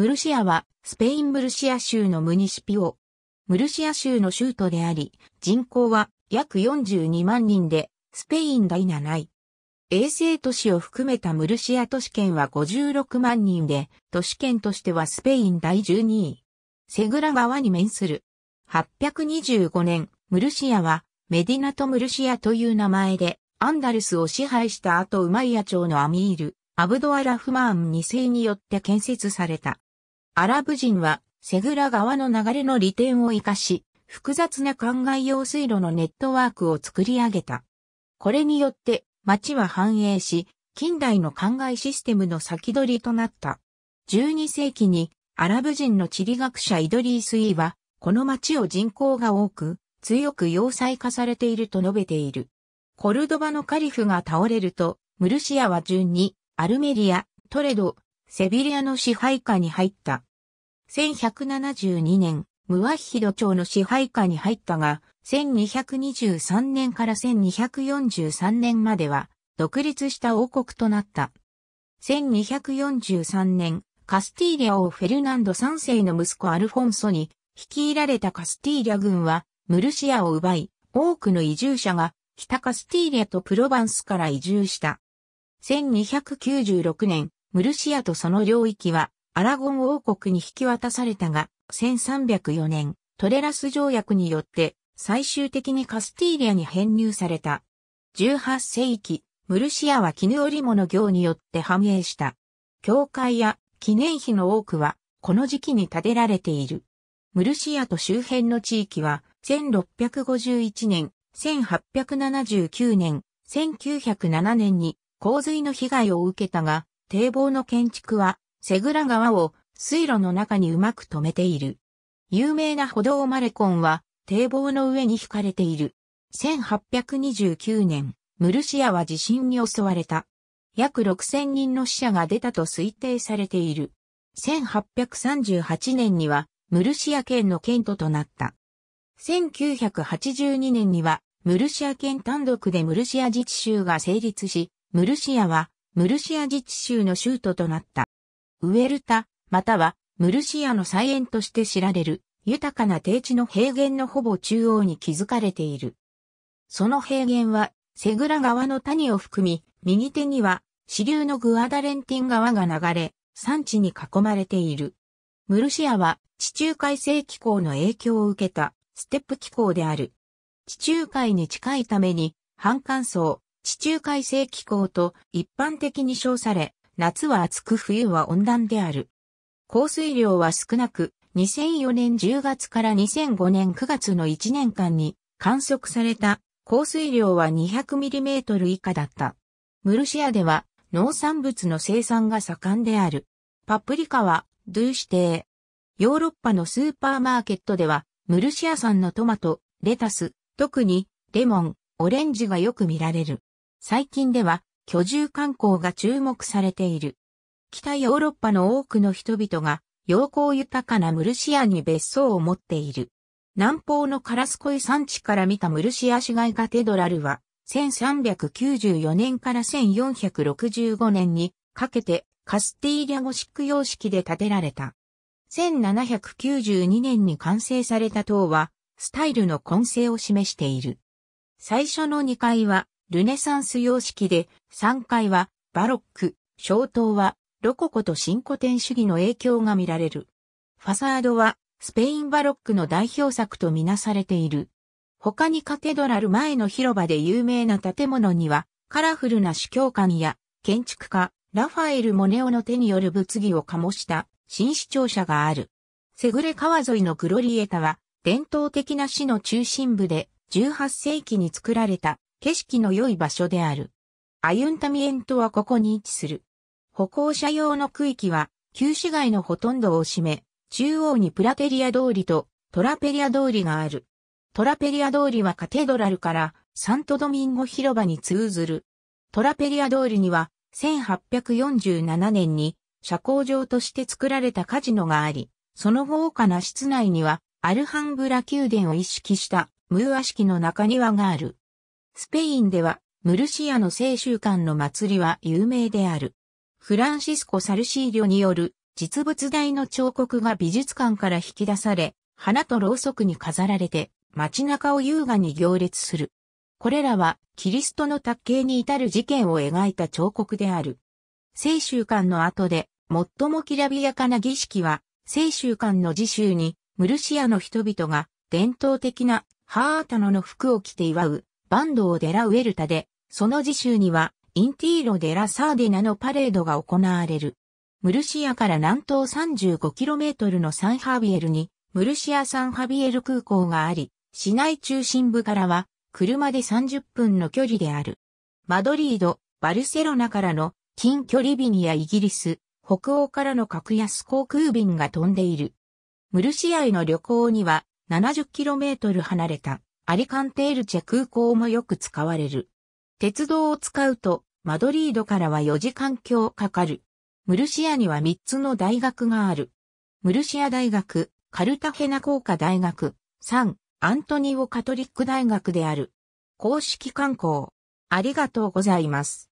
ムルシアは、スペインムルシア州のムニシピオ。ムルシア州の州都であり、人口は約42万人で、スペイン第7位。衛星都市を含めたムルシア都市圏は56万人で、都市圏としてはスペイン第12位。セグラ川に面する。825年、ムルシアは、メディナとムルシアという名前で、アンダルスを支配した後ウマイア朝のアミール、アブドアラフマーン2世によって建設された。アラブ人は、セグラ川の流れの利点を活かし、複雑な灌漑用水路のネットワークを作り上げた。これによって、町は繁栄し、近代の灌漑システムの先取りとなった。12世紀に、アラブ人の地理学者イドリース・イーは、この町を人口が多く、強く要塞化されていると述べている。コルドバのカリフが倒れると、ムルシアは順に、アルメリア、トレド、セビリアの支配下に入った。1172年、ムワヒド朝の支配下に入ったが、1223年から1243年までは、独立した王国となった。1243年、カスティーリャ王フェルナンド3世の息子アルフォンソに、率いられたカスティーリャ軍は、ムルシアを奪い、多くの移住者が、北カスティーリャとプロバンスから移住した。1296年、ムルシアとその領域は、アラゴン王国に引き渡されたが、1304年、トレラス条約によって、最終的にカスティーリアに編入された。18世紀、ムルシアは絹織物業によって繁栄した。教会や記念碑の多くは、この時期に建てられている。ムルシアと周辺の地域は、1651年、1879年、1907年に洪水の被害を受けたが、堤防の建築はセグラ川を水路の中にうまく止めている。有名な歩道マレコンは堤防の上に引かれている。1829年、ムルシアは地震に襲われた。約6000人の死者が出たと推定されている。1838年には、ムルシア県の県都となった。1982年には、ムルシア県単独でムルシア自治州が成立し、ムルシアは、ムルシア自治州の州都となった。ウエルタ、またはムルシアの菜園として知られる豊かな低地の平原のほぼ中央に築かれている。その平原はセグラ川の谷を含み、右手には支流のグアダレンティン川が流れ、山地に囲まれている。ムルシアは地中海性気候の影響を受けたステップ気候である。地中海に近いために、半乾燥、地中海性気候と一般的に称され、夏は暑く冬は温暖である。降水量は少なく、2004年10月から2005年9月の1年間に観測された降水量は 200mm 以下だった。ムルシアでは農産物の生産が盛んである。パプリカはドゥ指定。ヨーロッパのスーパーマーケットではムルシア産のトマト、レタス、特にレモン、オレンジがよく見られる。最近では居住観光が注目されている。北ヨーロッパの多くの人々が陽光豊かなムルシアに別荘を持っている。南方のカラスコイ山地から見たムルシア市街カテドラルは、1394年から1465年にかけてカスティーリャゴシック様式で建てられた。1792年に完成された塔は、スタイルの根性を示している。最初の2階は、ルネサンス様式で、3階はバロック、小塔はロココと新古典主義の影響が見られる。ファサードはスペインバロックの代表作とみなされている。他にカテドラル前の広場で有名な建物には、カラフルな主教館や建築家、ラファエル・モネオの手による物議を醸した新市庁舎がある。セグレ川沿いのグロリエタは伝統的な市の中心部で18世紀に作られた景色の良い場所である。アユンタミエントはここに位置する。歩行者用の区域は、旧市街のほとんどを占め、中央にプラテリア通りとトラペリア通りがある。トラペリア通りはカテドラルからサントドミンゴ広場に通ずる。トラペリア通りには、1847年に社交場として作られたカジノがあり、その豪華な室内には、アルハンブラ宮殿を意識したムーア式の中庭がある。スペインでは、ムルシアの聖習館の祭りは有名である。フランシスコ・サルシーリョによる実物大の彫刻が美術館から引き出され、花とろうそくに飾られて街中を優雅に行列する。これらはキリストの卓形に至る事件を描いた彫刻である。聖習館の後で最もきらびやかな儀式は聖習館の自習にムルシアの人々が伝統的なハータノの服を着て祝うバンドをデラウェルタで、その次週には、インティーロ・デラ・サーディナのパレードが行われる。ムルシアから南東 35km のサンハビエルに、ムルシア・サンハビエル空港があり、市内中心部からは、車で30分の距離である。マドリード、バルセロナからの近距離便やイギリス、北欧からの格安航空便が飛んでいる。ムルシアへの旅行には 70km 離れたアリカンテールチェ空港もよく使われる。鉄道を使うと、マドリードからは4時間強かかる。ムルシアには3つの大学がある。ムルシア大学、カルタヘナ工科大学、サン、アントニオカトリック大学である。公式観光。ありがとうございます。